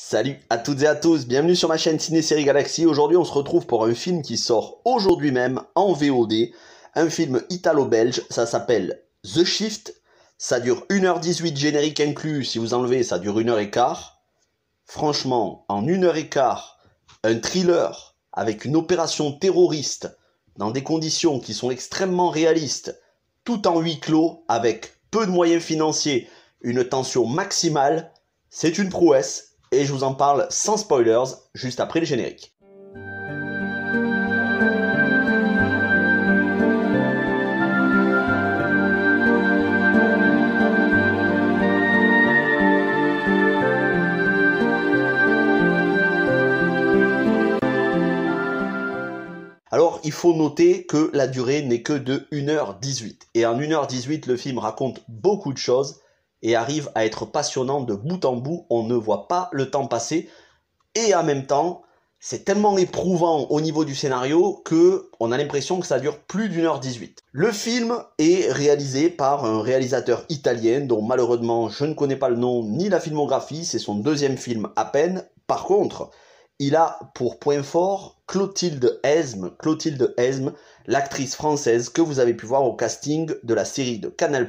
Salut à toutes et à tous, bienvenue sur ma chaîne Ciné-Série Galaxy. Aujourd'hui, on se retrouve pour un film qui sort aujourd'hui même en VOD, un film italo-belge, ça s'appelle The Shift. Ça dure 1h18 générique inclus, si vous enlevez, ça dure 1h15. Franchement, en 1h15, un thriller avec une opération terroriste dans des conditions qui sont extrêmement réalistes, tout en huis clos, avec peu de moyens financiers, une tension maximale, c'est une prouesse et je vous en parle sans spoilers juste après le générique. Alors, il faut noter que la durée n'est que de 1h18. Et en 1h18, le film raconte beaucoup de choses, et arrive à être passionnant de bout en bout. On ne voit pas le temps passer et en même temps, c'est tellement éprouvant au niveau du scénario que on a l'impression que ça dure plus d'une heure 18. Le film est réalisé par un réalisateur italien dont malheureusement je ne connais pas le nom ni la filmographie, c'est son deuxième film à peine. Par contre, il a pour point fort Clotilde Esme, Clotilde Esme, l'actrice française que vous avez pu voir au casting de la série de Canal+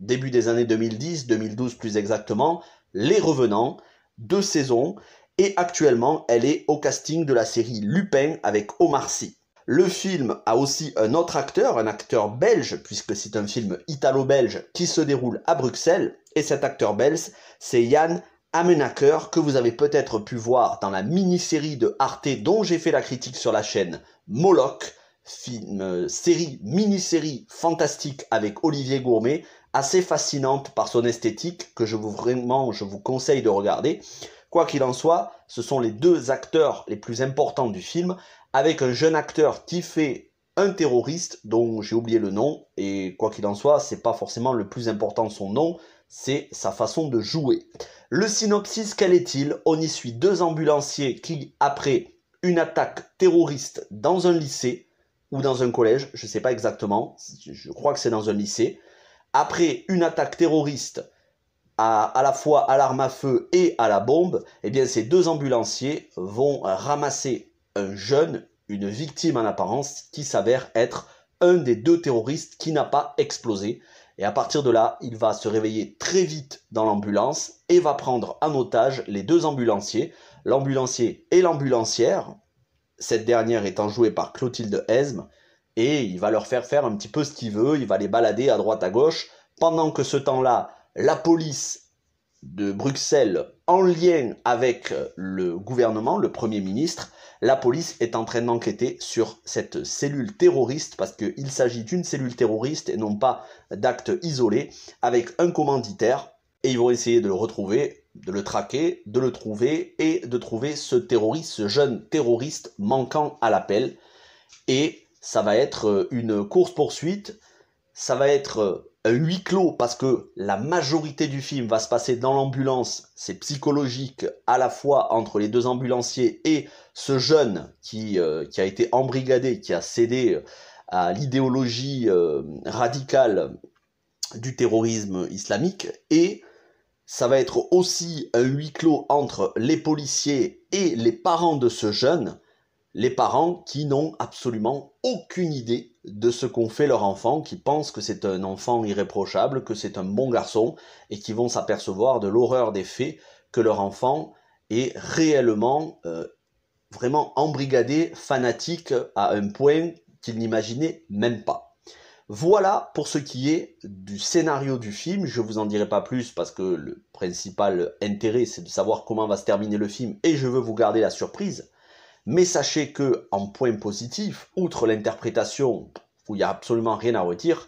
début des années 2010, 2012 plus exactement, Les Revenants, deux saisons, et actuellement elle est au casting de la série Lupin avec Omar Sy. Le film a aussi un autre acteur, un acteur belge, puisque c'est un film italo-belge qui se déroule à Bruxelles, et cet acteur belge, c'est Yann Amenaker, que vous avez peut-être pu voir dans la mini-série de Arte dont j'ai fait la critique sur la chaîne Moloch, film, euh, série, mini-série fantastique avec Olivier Gourmet, assez fascinante par son esthétique que je vous vraiment je vous conseille de regarder. Quoi qu'il en soit, ce sont les deux acteurs les plus importants du film, avec un jeune acteur qui fait un terroriste dont j'ai oublié le nom et quoi qu'il en soit, c'est pas forcément le plus important son nom, c'est sa façon de jouer. Le synopsis, quel est-il On y suit deux ambulanciers qui, après une attaque terroriste dans un lycée ou dans un collège, je ne sais pas exactement, je crois que c'est dans un lycée, après une attaque terroriste à, la fois à l'arme à feu et à la bombe, eh bien ces deux ambulanciers vont ramasser un jeune, une victime en apparence, qui s'avère être un des deux terroristes qui n'a pas explosé. Et à partir de là, il va se réveiller très vite dans l'ambulance et va prendre en otage les deux ambulanciers, l'ambulancier et l'ambulancière, cette dernière étant jouée par Clotilde Hesme, et il va leur faire faire un petit peu ce qu'il veut, il va les balader à droite à gauche. Pendant que ce temps-là, la police de Bruxelles, en lien avec le gouvernement, le Premier ministre, la police est en train d'enquêter sur cette cellule terroriste, parce qu'il s'agit d'une cellule terroriste et non pas d'actes isolés, avec un commanditaire, et ils vont essayer de le retrouver, de le traquer, de le trouver, et de trouver ce terroriste, ce jeune terroriste manquant à l'appel. Et ça va être euh, une course-poursuite, ça va être euh, un huis clos parce que la majorité du film va se passer dans l'ambulance, c'est psychologique à la fois entre les deux ambulanciers et ce jeune qui, euh, a été embrigadé, qui a cédé à l'idéologie radicale du terrorisme islamique et ça va être aussi un huis clos entre les policiers et les parents de ce jeune les parents qui n'ont absolument aucune idée de ce qu'ont fait leur enfant, qui pensent que c'est un enfant irréprochable, que c'est un bon garçon, et qui vont s'apercevoir de l'horreur des faits que leur enfant est réellement, euh, vraiment embrigadé, fanatique à un point qu'ils n'imaginaient même pas. Voilà pour ce qui est du scénario du film. Je vous en dirai pas plus parce que le principal intérêt c'est de savoir comment va se terminer le film et je veux vous garder la surprise. Mais sachez que, en point positif, outre l'interprétation où il n'y a absolument rien à retirer,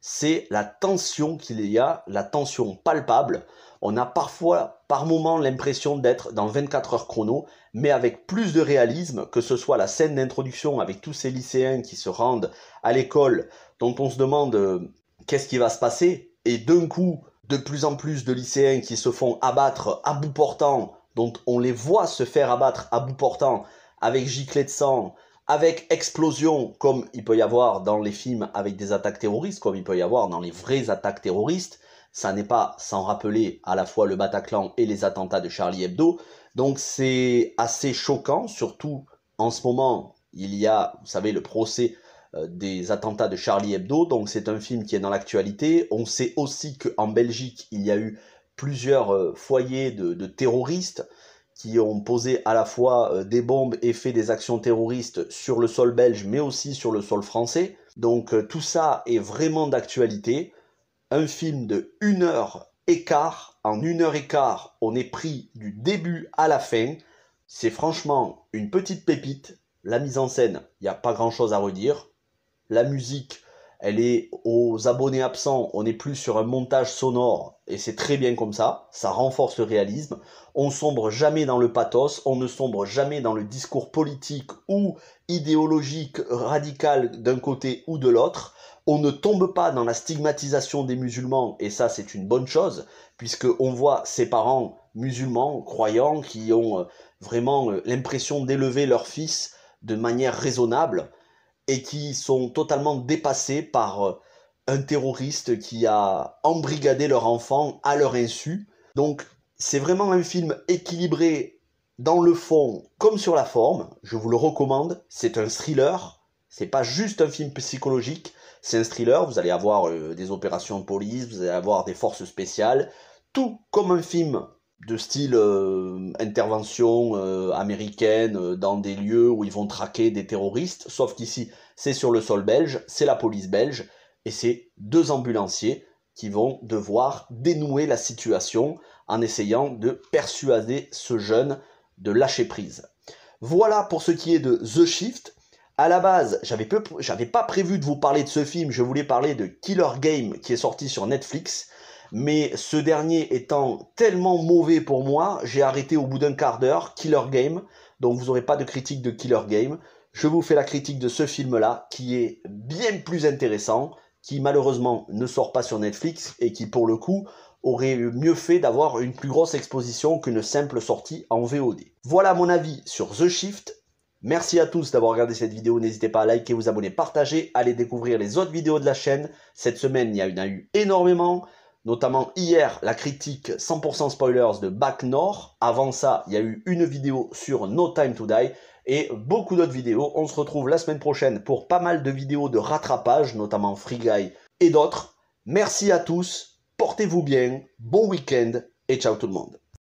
c'est la tension qu'il y a, la tension palpable. On a parfois, par moment, l'impression d'être dans 24 heures chrono, mais avec plus de réalisme, que ce soit la scène d'introduction avec tous ces lycéens qui se rendent à l'école, dont on se demande euh, qu'est-ce qui va se passer, et d'un coup, de plus en plus de lycéens qui se font abattre à bout portant, dont on les voit se faire abattre à bout portant, avec giclée de sang, avec explosion, comme il peut y avoir dans les films avec des attaques terroristes, comme il peut y avoir dans les vraies attaques terroristes, ça n'est pas sans rappeler à la fois le Bataclan et les attentats de Charlie Hebdo. Donc c'est assez choquant, surtout en ce moment, il y a, vous savez, le procès euh, des attentats de Charlie Hebdo, donc c'est un film qui est dans l'actualité. On sait aussi qu'en Belgique, il y a eu plusieurs euh, foyers de terroristes qui ont posé à la fois euh, des bombes et fait des actions terroristes sur le sol belge, mais aussi sur le sol français. Donc euh, tout ça est vraiment d'actualité. Un film de une heure et quart. En une heure et quart, on est pris du début à la fin. C'est franchement une petite pépite. La mise en scène, il n'y a pas grand-chose à redire. La musique, elle est aux abonnés absents, on n'est plus sur un montage sonore, et c'est très bien comme ça, ça renforce le réalisme, on sombre jamais dans le pathos, on ne sombre jamais dans le discours politique ou idéologique radical d'un côté ou de l'autre, on ne tombe pas dans la stigmatisation des musulmans, et ça c'est une bonne chose, puisque on voit ses parents musulmans, croyants, qui ont euh, vraiment euh, l'impression d'élever leur fils de manière raisonnable, et qui sont totalement dépassés par euh, un terroriste qui a embrigadé leur enfant à leur insu. Donc c'est vraiment un film équilibré dans le fond comme sur la forme. Je vous le recommande. C'est un thriller. C'est pas juste un film psychologique. C'est un thriller. Vous allez avoir euh, des opérations de police, vous allez avoir des forces spéciales. Tout comme un film de style euh, intervention euh, américaine euh, dans des lieux où ils vont traquer des terroristes, sauf qu'ici c'est sur le sol belge, c'est la police belge, et c'est deux ambulanciers qui vont devoir dénouer la situation en essayant de persuader ce jeune de lâcher prise. Voilà pour ce qui est de The Shift. À la base, j'avais pas prévu de vous parler de ce film, je voulais parler de Killer Game qui est sorti sur Netflix mais ce dernier étant tellement mauvais pour moi, j'ai arrêté au bout d'un quart d'heure Killer Game, donc vous n'aurez pas de critique de Killer Game. Je vous fais la critique de ce film-là, qui est bien plus intéressant, qui malheureusement ne sort pas sur Netflix et qui pour le coup aurait mieux fait d'avoir une plus grosse exposition qu'une simple sortie en VOD. Voilà mon avis sur The Shift. Merci à tous d'avoir regardé cette vidéo. N'hésitez pas à liker, vous abonner, partager, allez découvrir les autres vidéos de la chaîne. Cette semaine, il y en a eu énormément notamment hier la critique 100% spoilers de Back North. Avant ça, il y a eu une vidéo sur No Time to Die et beaucoup d'autres vidéos. On se retrouve la semaine prochaine pour pas mal de vidéos de rattrapage, notamment Free Guy et d'autres. Merci à tous, portez-vous bien, bon week-end et ciao tout le monde.